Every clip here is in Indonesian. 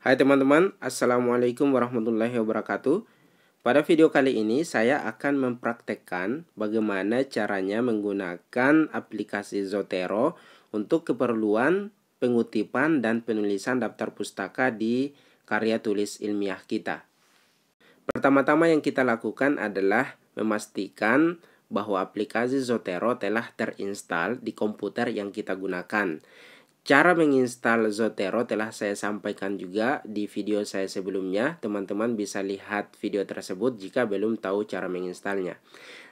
Hai teman-teman, Assalamualaikum warahmatullahi wabarakatuh Pada video kali ini saya akan mempraktekkan bagaimana caranya menggunakan aplikasi Zotero untuk keperluan pengutipan dan penulisan daftar pustaka di karya tulis ilmiah kita Pertama-tama yang kita lakukan adalah memastikan bahwa aplikasi Zotero telah terinstall di komputer yang kita gunakan Cara menginstal Zotero telah saya sampaikan juga di video saya sebelumnya. Teman-teman bisa lihat video tersebut jika belum tahu cara menginstalnya.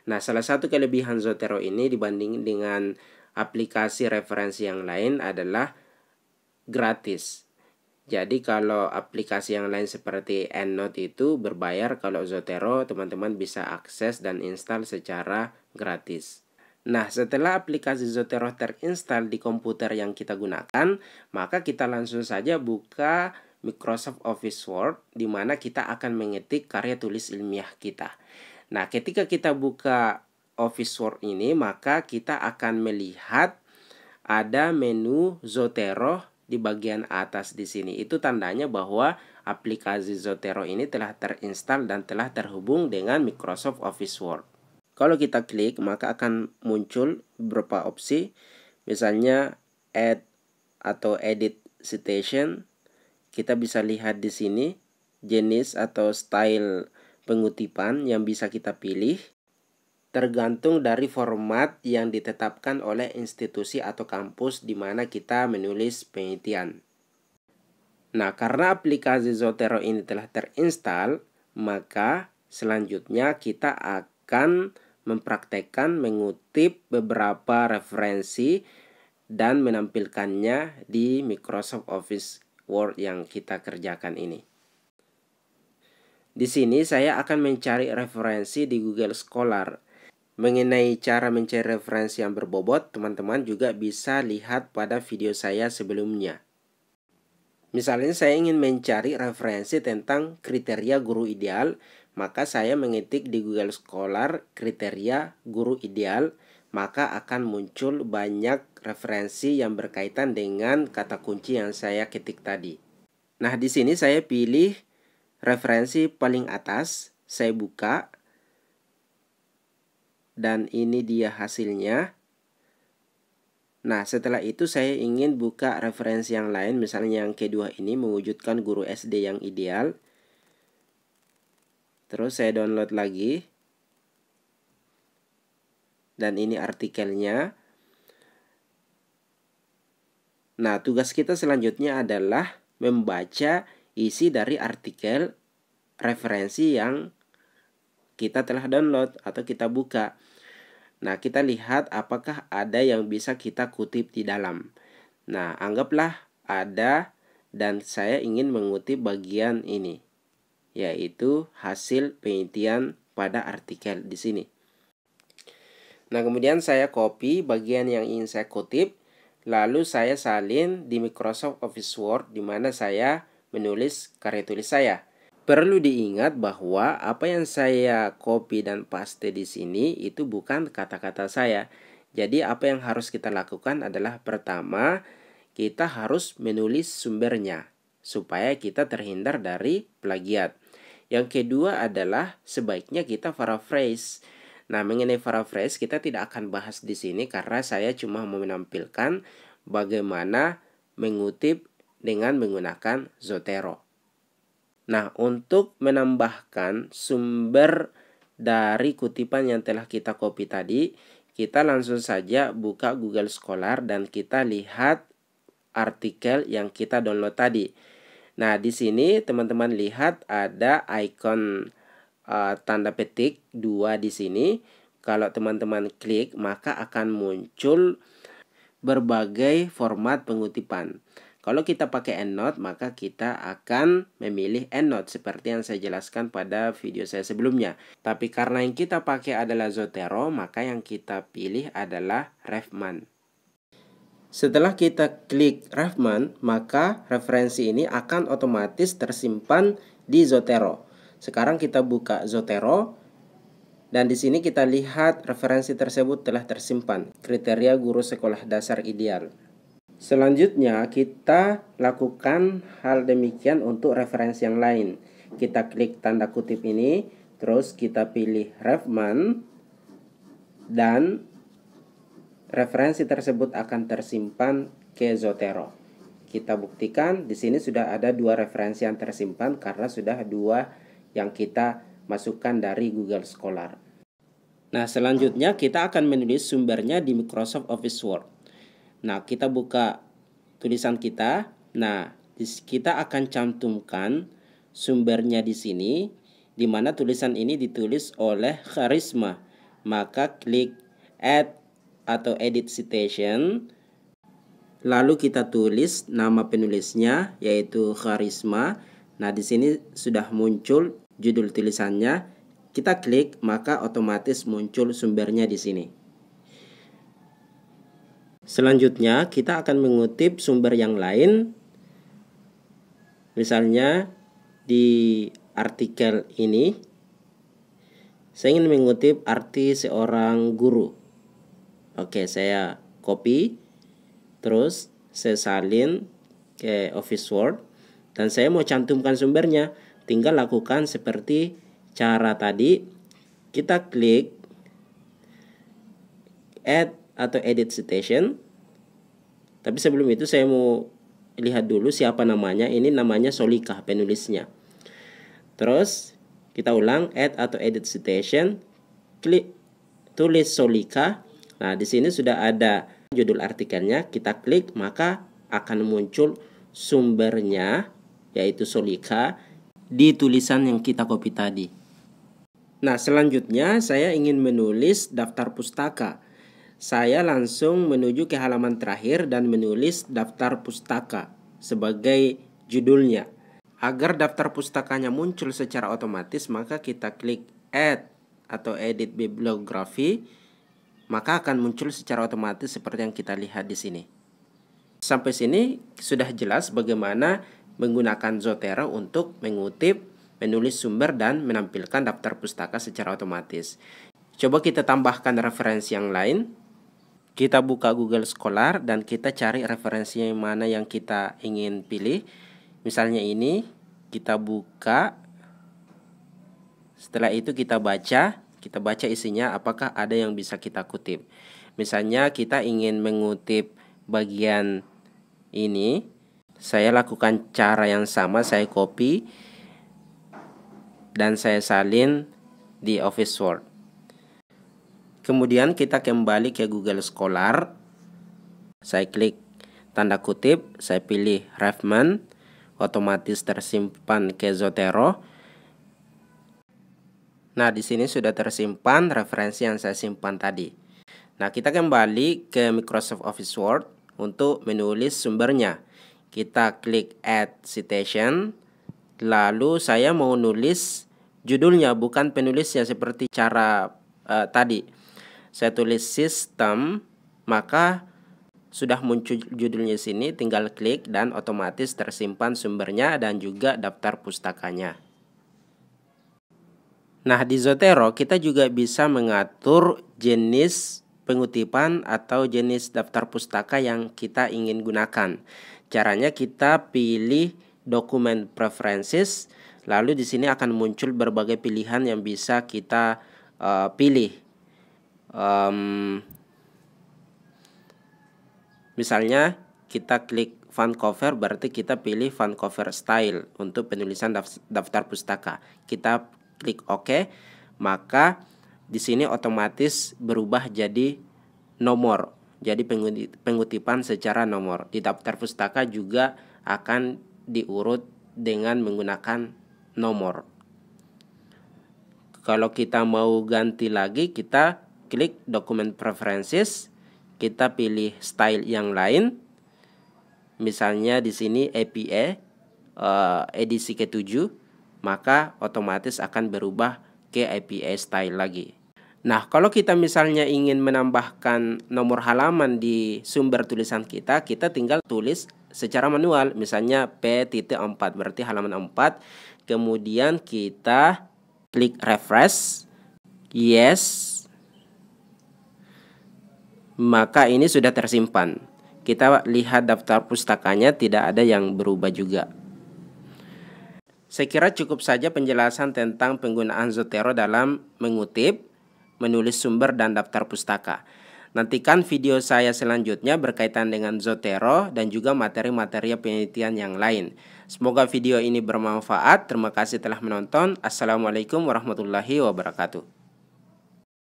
Nah, salah satu kelebihan Zotero ini dibanding dengan aplikasi referensi yang lain adalah gratis. Jadi kalau aplikasi yang lain seperti EndNote itu berbayar, kalau Zotero teman-teman bisa akses dan install secara gratis. Nah, setelah aplikasi Zotero terinstall di komputer yang kita gunakan, maka kita langsung saja buka Microsoft Office Word di mana kita akan mengetik karya tulis ilmiah kita. Nah, ketika kita buka Office Word ini, maka kita akan melihat ada menu Zotero di bagian atas di sini. Itu tandanya bahwa aplikasi Zotero ini telah terinstall dan telah terhubung dengan Microsoft Office Word. Kalau kita klik maka akan muncul beberapa opsi misalnya add atau edit citation. Kita bisa lihat di sini jenis atau style pengutipan yang bisa kita pilih tergantung dari format yang ditetapkan oleh institusi atau kampus di mana kita menulis penelitian. Nah, karena aplikasi Zotero ini telah terinstall, maka selanjutnya kita akan mempraktekkan mengutip beberapa referensi dan menampilkannya di Microsoft Office Word yang kita kerjakan ini. Di sini saya akan mencari referensi di Google Scholar. Mengenai cara mencari referensi yang berbobot, teman-teman juga bisa lihat pada video saya sebelumnya. Misalnya saya ingin mencari referensi tentang kriteria guru ideal, maka saya mengetik di Google Scholar kriteria guru ideal, maka akan muncul banyak referensi yang berkaitan dengan kata kunci yang saya ketik tadi. Nah, di sini saya pilih referensi paling atas, saya buka, dan ini dia hasilnya. Nah, setelah itu saya ingin buka referensi yang lain, misalnya yang kedua ini mewujudkan guru SD yang ideal. Terus saya download lagi. Dan ini artikelnya. Nah, tugas kita selanjutnya adalah membaca isi dari artikel referensi yang kita telah download atau kita buka. Nah, kita lihat apakah ada yang bisa kita kutip di dalam. Nah, anggaplah ada dan saya ingin mengutip bagian ini yaitu hasil penelitian pada artikel di sini. Nah, kemudian saya copy bagian yang ingin saya kutip, lalu saya salin di Microsoft Office Word di mana saya menulis karya tulis saya. Perlu diingat bahwa apa yang saya copy dan paste di sini itu bukan kata-kata saya. Jadi apa yang harus kita lakukan adalah pertama kita harus menulis sumbernya supaya kita terhindar dari plagiat. Yang kedua adalah sebaiknya kita paraphrase. Nah, mengenai paraphrase kita tidak akan bahas di sini karena saya cuma mau menampilkan bagaimana mengutip dengan menggunakan Zotero. Nah, untuk menambahkan sumber dari kutipan yang telah kita copy tadi, kita langsung saja buka Google Scholar dan kita lihat artikel yang kita download tadi. Nah, di sini teman-teman lihat ada icon uh, tanda petik dua di sini. Kalau teman-teman klik, maka akan muncul berbagai format pengutipan. Kalau kita pakai EndNote, maka kita akan memilih EndNote seperti yang saya jelaskan pada video saya sebelumnya. Tapi karena yang kita pakai adalah Zotero, maka yang kita pilih adalah Refman. Setelah kita klik Rahman, maka referensi ini akan otomatis tersimpan di Zotero. Sekarang kita buka Zotero dan di sini kita lihat referensi tersebut telah tersimpan. Kriteria guru sekolah dasar ideal. Selanjutnya kita lakukan hal demikian untuk referensi yang lain. Kita klik tanda kutip ini, terus kita pilih Rahman dan Referensi tersebut akan tersimpan ke Zotero. Kita buktikan di sini sudah ada dua referensi yang tersimpan karena sudah dua yang kita masukkan dari Google Scholar. Nah, selanjutnya kita akan menulis sumbernya di Microsoft Office Word. Nah, kita buka tulisan kita. Nah, kita akan cantumkan sumbernya di sini di mana tulisan ini ditulis oleh Karisma. Maka klik add atau edit citation lalu kita tulis nama penulisnya yaitu Karisma. Nah, di sini sudah muncul judul tulisannya. Kita klik maka otomatis muncul sumbernya di sini. Selanjutnya, kita akan mengutip sumber yang lain. Misalnya di artikel ini saya ingin mengutip arti seorang guru. Oke, saya copy. Terus saya salin ke Office Word dan saya mau cantumkan sumbernya. Tinggal lakukan seperti cara tadi. Kita klik add atau edit citation. Tapi sebelum itu saya mau lihat dulu siapa namanya. Ini namanya Solika penulisnya. Terus kita ulang add atau edit citation. Klik tulis Solika Nah, di sini sudah ada judul artikelnya, kita klik maka akan muncul sumbernya yaitu Solika di tulisan yang kita copy tadi. Nah, selanjutnya saya ingin menulis daftar pustaka. Saya langsung menuju ke halaman terakhir dan menulis daftar pustaka sebagai judulnya. Agar daftar pustakanya muncul secara otomatis, maka kita klik add atau edit bibliografi maka akan muncul secara otomatis seperti yang kita lihat di sini. Sampai sini sudah jelas bagaimana menggunakan Zotero untuk mengutip, menulis sumber, dan menampilkan daftar pustaka secara otomatis. Coba kita tambahkan referensi yang lain. Kita buka Google Scholar dan kita cari referensi yang mana yang kita ingin pilih. Misalnya ini, kita buka. Setelah itu kita baca kita baca isinya apakah ada yang bisa kita kutip. Misalnya kita ingin mengutip bagian ini, saya lakukan cara yang sama, saya copy dan saya salin di Office Word. Kemudian kita kembali ke Google Scholar. Saya klik tanda kutip, saya pilih Refman, otomatis tersimpan ke Zotero Nah, di sini sudah tersimpan referensi yang saya simpan tadi. Nah, kita kembali ke Microsoft Office Word untuk menulis sumbernya. Kita klik Add Citation, lalu saya mau nulis judulnya, bukan penulisnya seperti cara uh, tadi. Saya tulis System, maka sudah muncul judulnya sini, tinggal klik dan otomatis tersimpan sumbernya dan juga daftar pustakanya. Nah, di Zotero kita juga bisa mengatur jenis pengutipan atau jenis daftar pustaka yang kita ingin gunakan. Caranya kita pilih dokumen preferences, lalu di sini akan muncul berbagai pilihan yang bisa kita uh, pilih. Um, misalnya kita klik font cover berarti kita pilih font cover style untuk penulisan daftar pustaka. Kita klik OK, maka di sini otomatis berubah jadi nomor. Jadi pengutipan secara nomor. Di daftar pustaka juga akan diurut dengan menggunakan nomor. Kalau kita mau ganti lagi, kita klik dokumen preferences, kita pilih style yang lain. Misalnya di sini APA eh, edisi ke-7 maka otomatis akan berubah ke IPA style lagi. Nah, kalau kita misalnya ingin menambahkan nomor halaman di sumber tulisan kita, kita tinggal tulis secara manual. Misalnya P.4 berarti halaman 4. Kemudian kita klik refresh. Yes. Maka ini sudah tersimpan. Kita lihat daftar pustakanya tidak ada yang berubah juga. Saya kira cukup saja penjelasan tentang penggunaan Zotero dalam mengutip, menulis sumber, dan daftar pustaka. Nantikan video saya selanjutnya berkaitan dengan Zotero dan juga materi-materi penelitian yang lain. Semoga video ini bermanfaat. Terima kasih telah menonton. Assalamualaikum warahmatullahi wabarakatuh.